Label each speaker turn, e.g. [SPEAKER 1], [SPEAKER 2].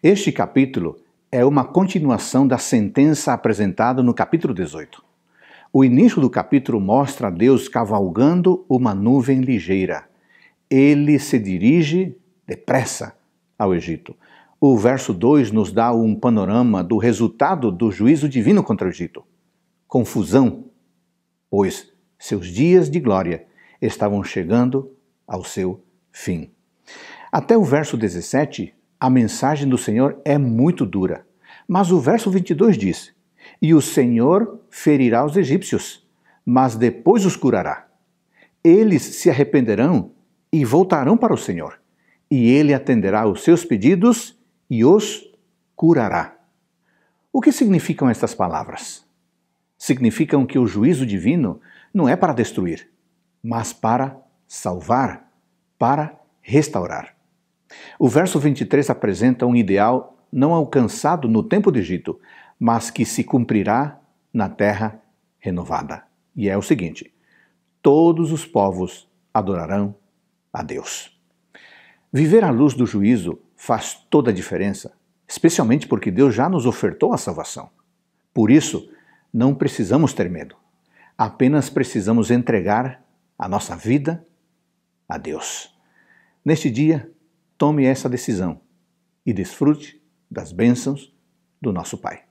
[SPEAKER 1] Este capítulo é uma continuação da sentença apresentada no capítulo 18. O início do capítulo mostra Deus cavalgando uma nuvem ligeira. Ele se dirige depressa ao Egito. O verso 2 nos dá um panorama do resultado do juízo divino contra o Egito: confusão, pois seus dias de glória estavam chegando ao seu fim. Até o verso 17, a mensagem do Senhor é muito dura. Mas o verso 22 diz: E o Senhor ferirá os egípcios, mas depois os curará. Eles se arrependerão e voltarão para o Senhor, e ele atenderá os seus pedidos e os curará. O que significam estas palavras? Significam que o juízo divino não é para destruir, mas para salvar, para restaurar. O verso 23 apresenta um ideal não alcançado no tempo do Egito, mas que se cumprirá na terra renovada. E é o seguinte: todos os povos adorarão a Deus. Viver à luz do juízo faz toda a diferença, especialmente porque Deus já nos ofertou a salvação. Por isso, não precisamos ter medo, apenas precisamos entregar a nossa vida a Deus. Neste dia, tome essa decisão e desfrute das bênçãos do nosso Pai.